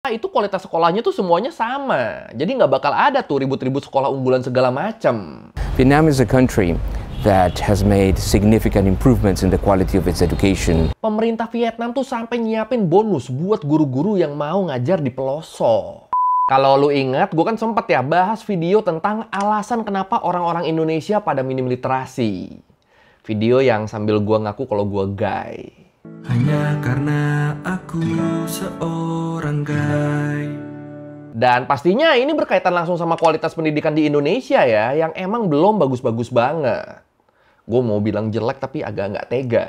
Nah, itu kualitas sekolahnya tuh semuanya sama. Jadi nggak bakal ada tuh ribut-ribut sekolah unggulan segala macam. Vietnam is a country that has made significant improvements in the quality of its education. Pemerintah Vietnam tuh sampai nyiapin bonus buat guru-guru yang mau ngajar di pelosok. Kalau lu ingat, gue kan sempet ya bahas video tentang alasan kenapa orang-orang Indonesia pada minim literasi. Video yang sambil gue ngaku kalau gue gay. Hanya karena aku seorang gay. Dan pastinya ini berkaitan langsung sama kualitas pendidikan di Indonesia ya, yang emang belum bagus-bagus banget. Gue mau bilang jelek tapi agak nggak tega.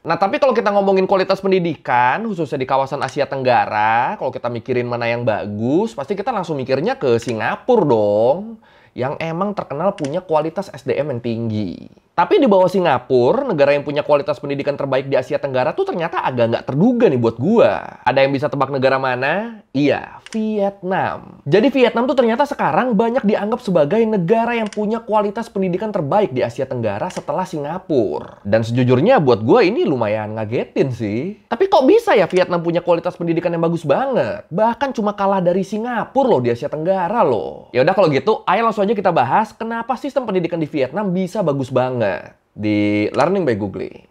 Nah, tapi kalau kita ngomongin kualitas pendidikan, khususnya di kawasan Asia Tenggara, kalau kita mikirin mana yang bagus, pasti kita langsung mikirnya ke Singapura dong yang emang terkenal punya kualitas SDM yang tinggi. Tapi di bawah Singapura, negara yang punya kualitas pendidikan terbaik di Asia Tenggara tuh ternyata agak nggak terduga nih buat gua. Ada yang bisa tebak negara mana? Iya, Vietnam. Jadi Vietnam tuh ternyata sekarang banyak dianggap sebagai negara yang punya kualitas pendidikan terbaik di Asia Tenggara setelah Singapura. Dan sejujurnya buat gua ini lumayan ngagetin sih. Tapi kok bisa ya Vietnam punya kualitas pendidikan yang bagus banget? Bahkan cuma kalah dari Singapura loh di Asia Tenggara loh. Ya udah kalau gitu, ayo langsung langsung aja kita bahas kenapa sistem pendidikan di Vietnam bisa bagus banget di Learning by Google.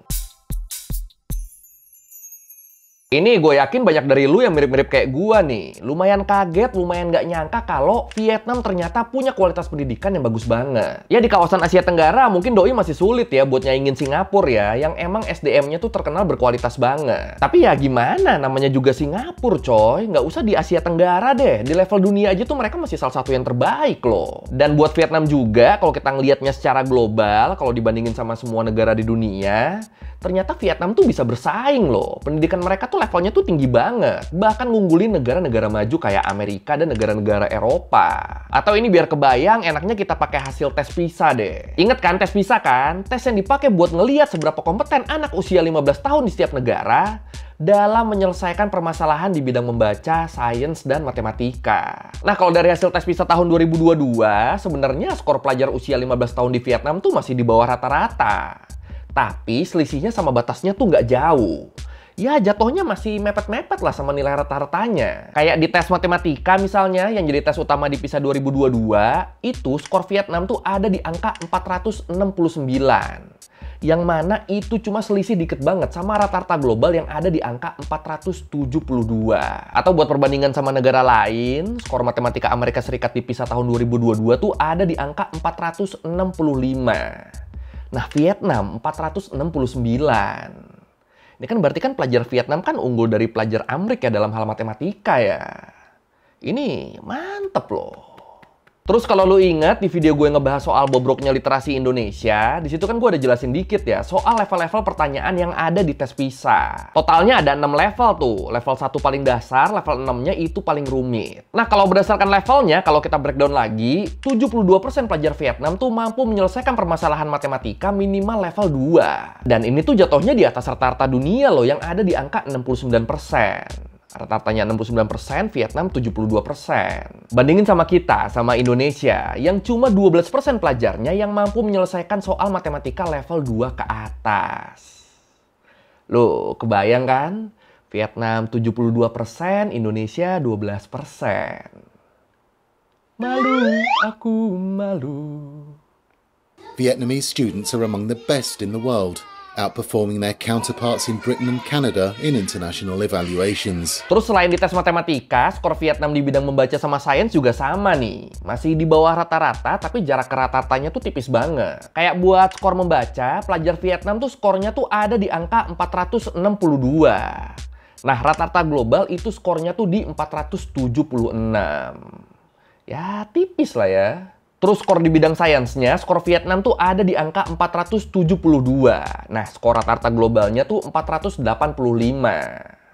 Ini gue yakin banyak dari lu yang mirip-mirip kayak gue nih. Lumayan kaget, lumayan gak nyangka kalau Vietnam ternyata punya kualitas pendidikan yang bagus banget. Ya di kawasan Asia Tenggara mungkin doi masih sulit ya buat nyaingin Singapura ya, yang emang SDM-nya tuh terkenal berkualitas banget. Tapi ya gimana, namanya juga Singapura coy. Nggak usah di Asia Tenggara deh, di level dunia aja tuh mereka masih salah satu yang terbaik loh. Dan buat Vietnam juga, kalau kita ngelihatnya secara global, kalau dibandingin sama semua negara di dunia, ternyata Vietnam tuh bisa bersaing loh. Pendidikan mereka tuh levelnya tuh tinggi banget. Bahkan ngunggulin negara-negara maju kayak Amerika dan negara-negara Eropa. Atau ini biar kebayang, enaknya kita pakai hasil tes PISA deh. Ingat kan tes PISA kan? Tes yang dipakai buat ngeliat seberapa kompeten anak usia 15 tahun di setiap negara dalam menyelesaikan permasalahan di bidang membaca, sains, dan matematika. Nah, kalau dari hasil tes PISA tahun 2022, sebenarnya skor pelajar usia 15 tahun di Vietnam tuh masih di bawah rata-rata. Tapi selisihnya sama batasnya tuh nggak jauh. Ya jatuhnya masih mepet-mepet lah sama nilai rata-ratanya. Kayak di tes matematika misalnya, yang jadi tes utama di PISA 2022, itu skor Vietnam tuh ada di angka 469 yang mana itu cuma selisih dikit banget sama rata-rata global yang ada di angka 472. Atau buat perbandingan sama negara lain, skor matematika Amerika Serikat di PISA tahun 2022 tuh ada di angka 465. Nah, Vietnam 469. Ini kan berarti kan pelajar Vietnam kan unggul dari pelajar Amerika dalam hal matematika ya. Ini mantep loh. Terus kalau lo ingat di video gue ngebahas soal bobroknya literasi Indonesia, di situ kan gue ada jelasin dikit ya soal level-level pertanyaan yang ada di tes PISA. Totalnya ada 6 level tuh. Level 1 paling dasar, level 6-nya itu paling rumit. Nah, kalau berdasarkan levelnya, kalau kita breakdown lagi, 72% pelajar Vietnam tuh mampu menyelesaikan permasalahan matematika minimal level 2. Dan ini tuh jatuhnya di atas rata-rata dunia loh yang ada di angka 69%. Rata-ratanya 69%, Vietnam 72%. Bandingin sama kita, sama Indonesia, yang cuma 12% pelajarnya yang mampu menyelesaikan soal matematika level 2 ke atas. Lo kebayang kan? Vietnam 72%, Indonesia 12%. Malu, aku malu. Vietnamese students are among the best in the world outperforming their counterparts in Britain and Canada in international evaluations. Terus selain di tes matematika, skor Vietnam di bidang membaca sama sains juga sama nih. Masih di bawah rata-rata, tapi jarak rata-ratanya tuh tipis banget. Kayak buat skor membaca, pelajar Vietnam tuh skornya tuh ada di angka 462. Nah, rata-rata global itu skornya tuh di 476. Ya, tipis lah ya. Terus skor di bidang sainsnya, skor Vietnam tuh ada di angka 472. Nah, skor rata-rata globalnya tuh 485.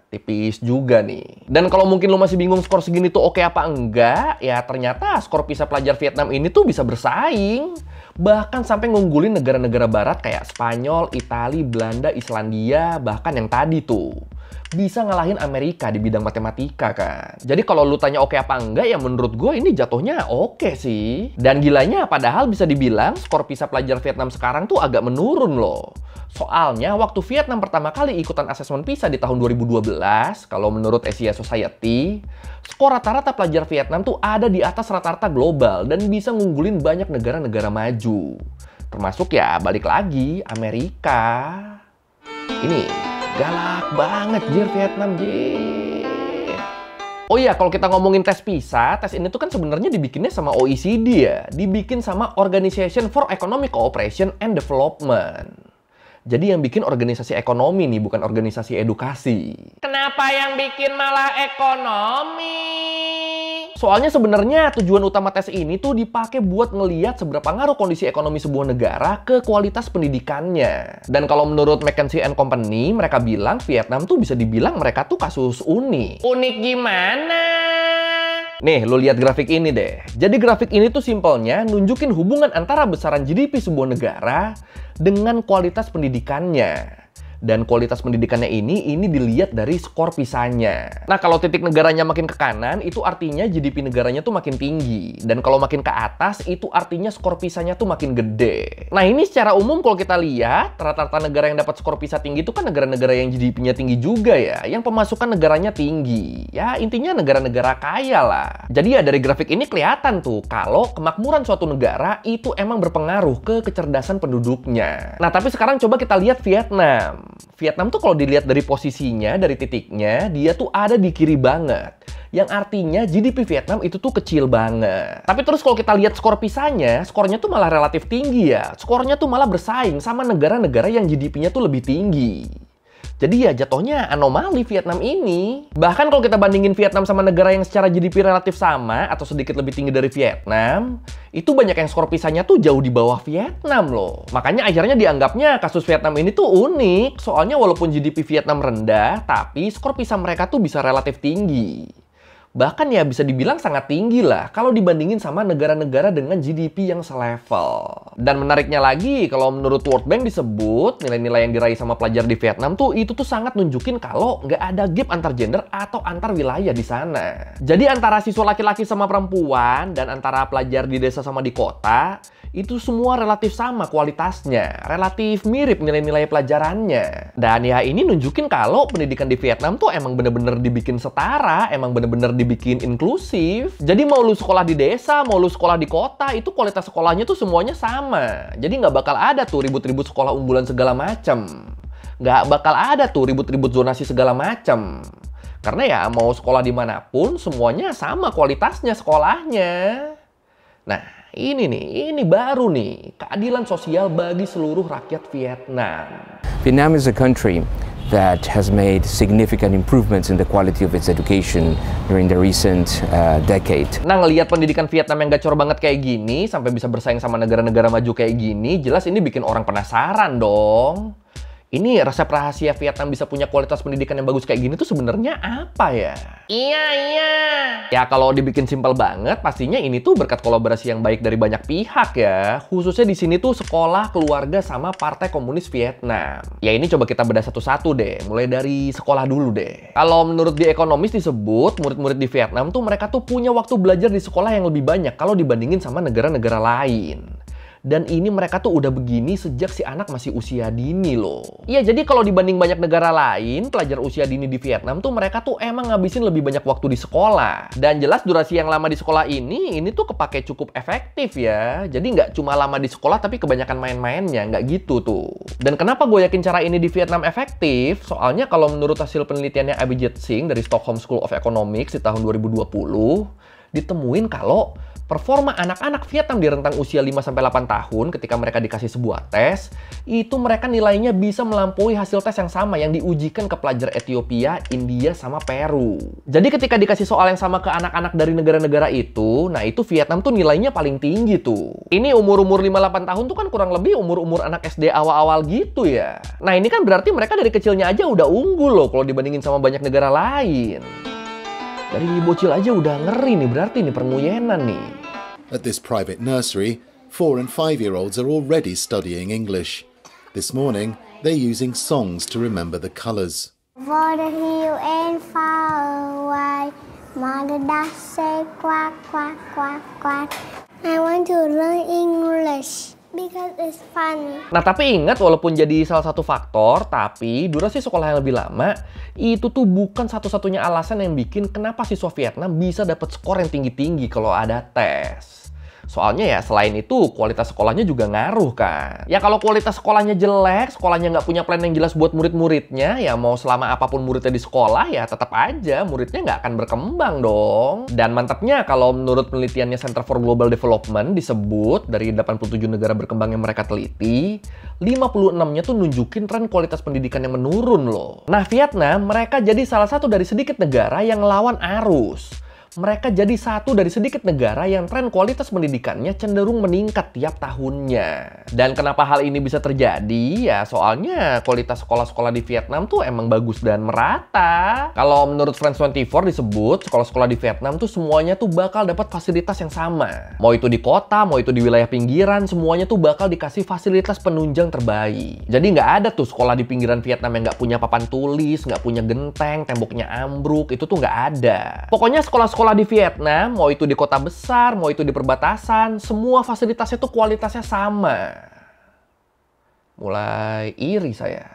Tipis juga nih. Dan kalau mungkin lo masih bingung skor segini tuh oke apa enggak, ya ternyata skor PISA pelajar Vietnam ini tuh bisa bersaing. Bahkan sampai ngunggulin negara-negara barat kayak Spanyol, Italia, Belanda, Islandia, bahkan yang tadi tuh bisa ngalahin Amerika di bidang matematika kan. Jadi kalau lu tanya oke okay apa enggak ya menurut gue ini jatuhnya oke okay sih. Dan gilanya padahal bisa dibilang skor PISA pelajar Vietnam sekarang tuh agak menurun loh. Soalnya waktu Vietnam pertama kali ikutan asesmen PISA di tahun 2012, kalau menurut Asia Society, skor rata-rata pelajar Vietnam tuh ada di atas rata-rata global dan bisa ngunggulin banyak negara-negara maju. Termasuk ya balik lagi Amerika. Ini Galak banget jir Vietnam jir. Oh iya, kalau kita ngomongin tes PISA, tes ini tuh kan sebenarnya dibikinnya sama OECD ya. Dibikin sama Organization for Economic Cooperation and Development. Jadi yang bikin organisasi ekonomi nih, bukan organisasi edukasi. Kenapa yang bikin malah ekonomi? Soalnya sebenarnya tujuan utama tes ini tuh dipakai buat ngeliat seberapa ngaruh kondisi ekonomi sebuah negara ke kualitas pendidikannya. Dan kalau menurut McKinsey and Company, mereka bilang Vietnam tuh bisa dibilang mereka tuh kasus unik. Unik gimana? Nih, lo lihat grafik ini deh. Jadi grafik ini tuh simpelnya nunjukin hubungan antara besaran GDP sebuah negara dengan kualitas pendidikannya dan kualitas pendidikannya ini ini dilihat dari skor pisanya. Nah, kalau titik negaranya makin ke kanan itu artinya GDP negaranya tuh makin tinggi dan kalau makin ke atas itu artinya skor pisanya tuh makin gede. Nah, ini secara umum kalau kita lihat rata-rata negara yang dapat skor PISA tinggi itu kan negara-negara yang GDP-nya tinggi juga ya, yang pemasukan negaranya tinggi. Ya, intinya negara-negara kaya lah. Jadi ya dari grafik ini kelihatan tuh kalau kemakmuran suatu negara itu emang berpengaruh ke kecerdasan penduduknya. Nah, tapi sekarang coba kita lihat Vietnam. Vietnam tuh kalau dilihat dari posisinya, dari titiknya, dia tuh ada di kiri banget. Yang artinya GDP Vietnam itu tuh kecil banget. Tapi terus kalau kita lihat skor pisahnya, skornya tuh malah relatif tinggi ya. Skornya tuh malah bersaing sama negara-negara yang GDP-nya tuh lebih tinggi. Jadi ya jatuhnya anomali Vietnam ini. Bahkan kalau kita bandingin Vietnam sama negara yang secara GDP relatif sama atau sedikit lebih tinggi dari Vietnam, itu banyak yang skor pisahnya tuh jauh di bawah Vietnam loh. Makanya akhirnya dianggapnya kasus Vietnam ini tuh unik. Soalnya walaupun GDP Vietnam rendah, tapi skor pisah mereka tuh bisa relatif tinggi bahkan ya bisa dibilang sangat tinggi lah kalau dibandingin sama negara-negara dengan GDP yang selevel. Dan menariknya lagi, kalau menurut World Bank disebut, nilai-nilai yang diraih sama pelajar di Vietnam tuh itu tuh sangat nunjukin kalau nggak ada gap antar gender atau antar wilayah di sana. Jadi antara siswa laki-laki sama perempuan dan antara pelajar di desa sama di kota, itu semua relatif sama kualitasnya, relatif mirip nilai-nilai pelajarannya. Dan ya ini nunjukin kalau pendidikan di Vietnam tuh emang bener-bener dibikin setara, emang bener-bener dibikin inklusif. Jadi mau lu sekolah di desa, mau lu sekolah di kota, itu kualitas sekolahnya tuh semuanya sama. Jadi nggak bakal ada tuh ribut-ribut sekolah unggulan segala macem. Nggak bakal ada tuh ribut-ribut zonasi segala macem. Karena ya mau sekolah dimanapun semuanya sama kualitasnya sekolahnya. Nah, ini nih, ini baru nih, keadilan sosial bagi seluruh rakyat Vietnam. Vietnam is a country that has made significant improvements in the quality of its education during the recent uh, decade. Nah, ngelihat pendidikan Vietnam yang gacor banget kayak gini, sampai bisa bersaing sama negara-negara maju kayak gini, jelas ini bikin orang penasaran dong ini resep rahasia Vietnam bisa punya kualitas pendidikan yang bagus kayak gini tuh sebenarnya apa ya? Iya, iya. Ya kalau dibikin simpel banget, pastinya ini tuh berkat kolaborasi yang baik dari banyak pihak ya. Khususnya di sini tuh sekolah, keluarga, sama Partai Komunis Vietnam. Ya ini coba kita bedah satu-satu deh, mulai dari sekolah dulu deh. Kalau menurut di ekonomis disebut, murid-murid di Vietnam tuh mereka tuh punya waktu belajar di sekolah yang lebih banyak kalau dibandingin sama negara-negara lain. Dan ini mereka tuh udah begini sejak si anak masih usia dini loh. Iya, jadi kalau dibanding banyak negara lain, pelajar usia dini di Vietnam tuh mereka tuh emang ngabisin lebih banyak waktu di sekolah. Dan jelas durasi yang lama di sekolah ini, ini tuh kepake cukup efektif ya. Jadi nggak cuma lama di sekolah tapi kebanyakan main-mainnya, nggak gitu tuh. Dan kenapa gue yakin cara ini di Vietnam efektif? Soalnya kalau menurut hasil penelitiannya Abhijit Singh dari Stockholm School of Economics di tahun 2020, ditemuin kalau performa anak-anak Vietnam di rentang usia 5-8 tahun ketika mereka dikasih sebuah tes, itu mereka nilainya bisa melampaui hasil tes yang sama yang diujikan ke pelajar Ethiopia, India, sama Peru. Jadi ketika dikasih soal yang sama ke anak-anak dari negara-negara itu, nah itu Vietnam tuh nilainya paling tinggi tuh. Ini umur-umur 5-8 tahun tuh kan kurang lebih umur-umur anak SD awal-awal gitu ya. Nah ini kan berarti mereka dari kecilnya aja udah unggul loh kalau dibandingin sama banyak negara lain. Dari bocil aja udah ngeri nih berarti nih permuyenan nih. At this private nursery, four and five year olds are already studying English. This morning, they're using songs to remember the colours. For the hill and far away, mother does say quack, quack, quack, quack. I want to learn English. Because it's fun. Nah tapi ingat walaupun jadi salah satu faktor, tapi durasi sekolah yang lebih lama itu tuh bukan satu-satunya alasan yang bikin kenapa siswa Vietnam bisa dapat skor yang tinggi-tinggi kalau ada tes. Soalnya ya selain itu kualitas sekolahnya juga ngaruh kan. Ya kalau kualitas sekolahnya jelek, sekolahnya nggak punya plan yang jelas buat murid-muridnya, ya mau selama apapun muridnya di sekolah ya tetap aja muridnya nggak akan berkembang dong. Dan mantapnya kalau menurut penelitiannya Center for Global Development disebut dari 87 negara berkembang yang mereka teliti, 56-nya tuh nunjukin tren kualitas pendidikan yang menurun loh. Nah Vietnam mereka jadi salah satu dari sedikit negara yang lawan arus mereka jadi satu dari sedikit negara yang tren kualitas pendidikannya cenderung meningkat tiap tahunnya. Dan kenapa hal ini bisa terjadi? Ya soalnya kualitas sekolah-sekolah di Vietnam tuh emang bagus dan merata. Kalau menurut Friends 24 disebut, sekolah-sekolah di Vietnam tuh semuanya tuh bakal dapat fasilitas yang sama. Mau itu di kota, mau itu di wilayah pinggiran, semuanya tuh bakal dikasih fasilitas penunjang terbaik. Jadi nggak ada tuh sekolah di pinggiran Vietnam yang nggak punya papan tulis, nggak punya genteng, temboknya ambruk, itu tuh nggak ada. Pokoknya sekolah-sekolah sekolah di Vietnam, mau itu di kota besar, mau itu di perbatasan, semua fasilitasnya itu kualitasnya sama. Mulai iri saya.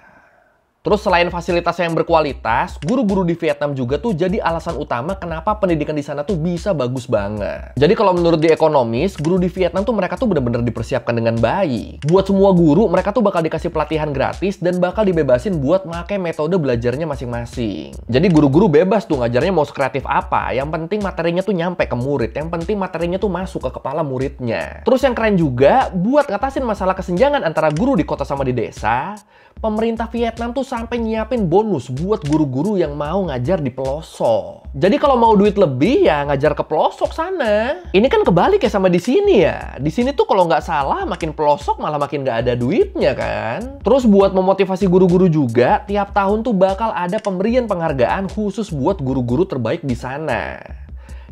Terus selain fasilitas yang berkualitas, guru-guru di Vietnam juga tuh jadi alasan utama kenapa pendidikan di sana tuh bisa bagus banget. Jadi kalau menurut di ekonomis, guru di Vietnam tuh mereka tuh bener-bener dipersiapkan dengan baik. Buat semua guru, mereka tuh bakal dikasih pelatihan gratis dan bakal dibebasin buat pakai metode belajarnya masing-masing. Jadi guru-guru bebas tuh ngajarnya mau kreatif apa, yang penting materinya tuh nyampe ke murid, yang penting materinya tuh masuk ke kepala muridnya. Terus yang keren juga, buat ngatasin masalah kesenjangan antara guru di kota sama di desa, pemerintah Vietnam tuh sampai nyiapin bonus buat guru-guru yang mau ngajar di pelosok. Jadi kalau mau duit lebih ya ngajar ke pelosok sana. Ini kan kebalik ya sama di sini ya. Di sini tuh kalau nggak salah makin pelosok malah makin nggak ada duitnya kan. Terus buat memotivasi guru-guru juga, tiap tahun tuh bakal ada pemberian penghargaan khusus buat guru-guru terbaik di sana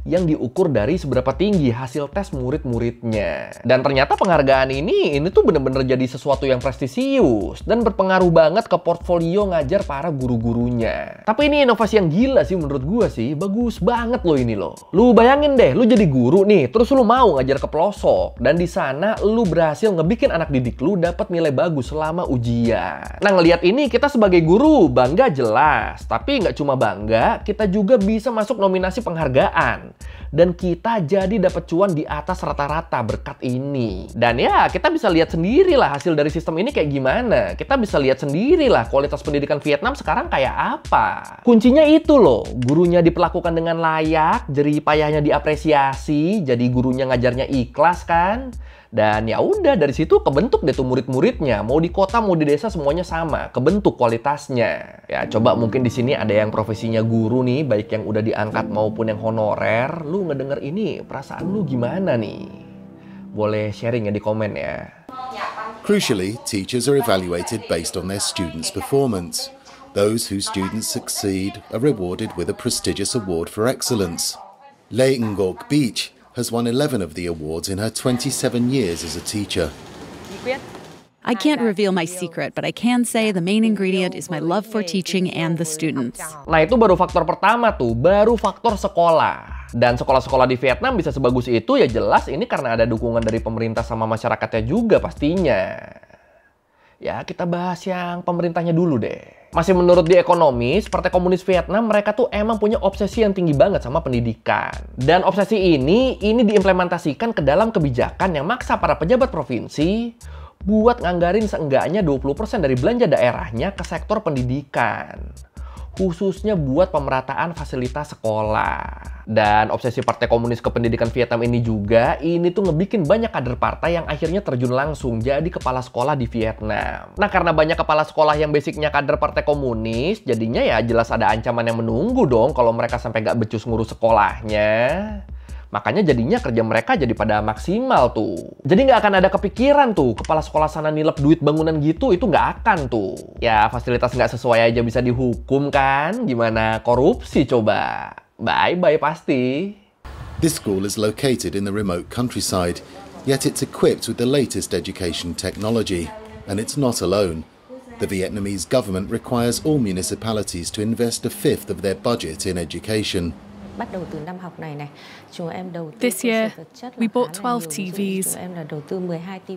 yang diukur dari seberapa tinggi hasil tes murid-muridnya. Dan ternyata penghargaan ini, ini tuh bener-bener jadi sesuatu yang prestisius dan berpengaruh banget ke portfolio ngajar para guru-gurunya. Tapi ini inovasi yang gila sih menurut gue sih, bagus banget loh ini loh. Lu bayangin deh, lu jadi guru nih, terus lu mau ngajar ke pelosok dan di sana lu berhasil ngebikin anak didik lu dapat nilai bagus selama ujian. Nah ngeliat ini kita sebagai guru bangga jelas, tapi nggak cuma bangga, kita juga bisa masuk nominasi penghargaan dan kita jadi dapat cuan di atas rata-rata berkat ini. Dan ya, kita bisa lihat sendiri lah hasil dari sistem ini kayak gimana. Kita bisa lihat sendiri lah kualitas pendidikan Vietnam sekarang kayak apa. Kuncinya itu loh, gurunya diperlakukan dengan layak, jadi payahnya diapresiasi, jadi gurunya ngajarnya ikhlas kan. Dan ya udah dari situ kebentuk deh tuh murid-muridnya. Mau di kota mau di desa semuanya sama, kebentuk kualitasnya. Ya coba hmm. mungkin di sini ada yang profesinya guru nih, baik yang udah diangkat hmm. maupun yang honorer. Lu ngedenger ini perasaan lu gimana nih? Boleh sharing ya di komen ya. Crucially, teachers are evaluated based on their students' performance. Those whose students succeed are rewarded with a prestigious award for excellence. Leingok Beach has won 11 of the awards in her 27 years as a teacher. I can't reveal my secret, but I can say the main ingredient is my love for teaching and the students. Nah itu baru faktor pertama tuh, baru faktor sekolah. Dan sekolah-sekolah di Vietnam bisa sebagus itu ya jelas ini karena ada dukungan dari pemerintah sama masyarakatnya juga pastinya. Ya kita bahas yang pemerintahnya dulu deh masih menurut di ekonomis partai komunis Vietnam, mereka tuh emang punya obsesi yang tinggi banget sama pendidikan. Dan obsesi ini, ini diimplementasikan ke dalam kebijakan yang maksa para pejabat provinsi buat nganggarin seenggaknya 20% dari belanja daerahnya ke sektor pendidikan khususnya buat pemerataan fasilitas sekolah. Dan obsesi Partai Komunis kependidikan Vietnam ini juga, ini tuh ngebikin banyak kader partai yang akhirnya terjun langsung jadi kepala sekolah di Vietnam. Nah karena banyak kepala sekolah yang basicnya kader Partai Komunis, jadinya ya jelas ada ancaman yang menunggu dong kalau mereka sampai gak becus ngurus sekolahnya. Makanya jadinya kerja mereka jadi pada maksimal tuh. Jadi nggak akan ada kepikiran tuh kepala sekolah sana nilep duit bangunan gitu itu nggak akan tuh. Ya fasilitas nggak sesuai aja bisa dihukum kan? Gimana korupsi coba? Bye bye pasti. This school is located in the remote countryside, yet it's equipped with the latest education technology, and it's not alone. The Vietnamese government requires all municipalities to invest a fifth of their budget in education. This year, we bought 12 TVs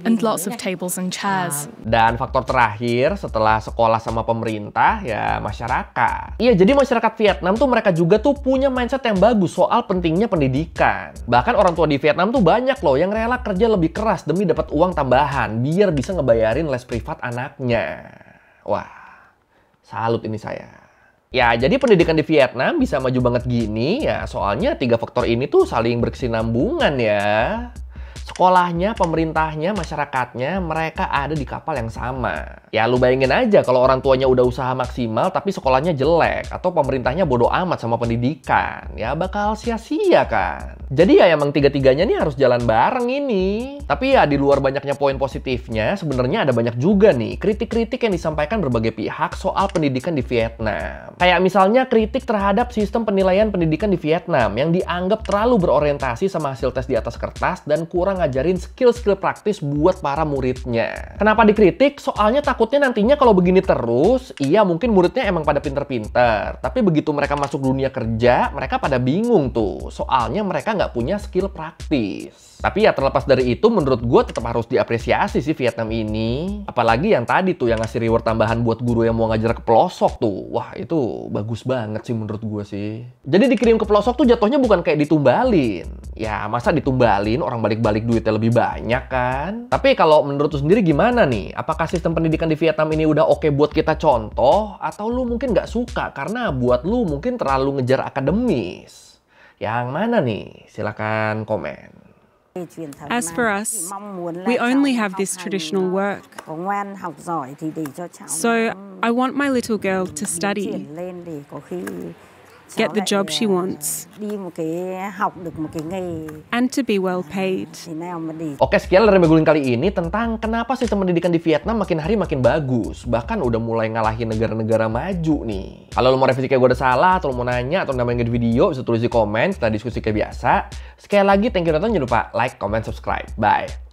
and lots of tables and chairs. Dan faktor terakhir setelah sekolah sama pemerintah ya masyarakat. Iya, jadi masyarakat Vietnam tuh mereka juga tuh punya mindset yang bagus soal pentingnya pendidikan. Bahkan orang tua di Vietnam tuh banyak loh yang rela kerja lebih keras demi dapat uang tambahan biar bisa ngebayarin les privat anaknya. Wah, salut ini saya. Ya, jadi pendidikan di Vietnam bisa maju banget gini ya soalnya tiga faktor ini tuh saling berkesinambungan ya sekolahnya, pemerintahnya, masyarakatnya, mereka ada di kapal yang sama. Ya lu bayangin aja kalau orang tuanya udah usaha maksimal tapi sekolahnya jelek atau pemerintahnya bodoh amat sama pendidikan. Ya bakal sia-sia kan. Jadi ya emang tiga-tiganya nih harus jalan bareng ini. Tapi ya di luar banyaknya poin positifnya, sebenarnya ada banyak juga nih kritik-kritik yang disampaikan berbagai pihak soal pendidikan di Vietnam. Kayak misalnya kritik terhadap sistem penilaian pendidikan di Vietnam yang dianggap terlalu berorientasi sama hasil tes di atas kertas dan kurang ngajarin skill-skill praktis buat para muridnya. Kenapa dikritik? Soalnya takutnya nantinya kalau begini terus, iya mungkin muridnya emang pada pinter-pinter. Tapi begitu mereka masuk dunia kerja, mereka pada bingung tuh. Soalnya mereka nggak punya skill praktis. Tapi ya terlepas dari itu, menurut gue tetap harus diapresiasi sih Vietnam ini. Apalagi yang tadi tuh yang ngasih reward tambahan buat guru yang mau ngajar ke pelosok tuh. Wah itu bagus banget sih menurut gue sih. Jadi dikirim ke pelosok tuh jatuhnya bukan kayak ditumbalin. Ya masa ditumbalin orang balik-balik duitnya lebih banyak kan? Tapi kalau menurut lu sendiri gimana nih? Apakah sistem pendidikan di Vietnam ini udah oke okay buat kita contoh? Atau lu mungkin nggak suka karena buat lu mungkin terlalu ngejar akademis? Yang mana nih? Silahkan komen. As for us, we only have this traditional work. So I want my little girl to study get the job she wants and to be well paid. Oke, sekian dari Megulin kali ini tentang kenapa sistem pendidikan di Vietnam makin hari makin bagus. Bahkan udah mulai ngalahin negara-negara maju nih. Kalau lo mau revisi kayak gue udah salah, atau lo mau nanya, atau nambahin ke video, bisa tulis di komen, kita diskusi kayak biasa. Sekali lagi, thank you nonton, jangan lupa like, comment, subscribe. Bye!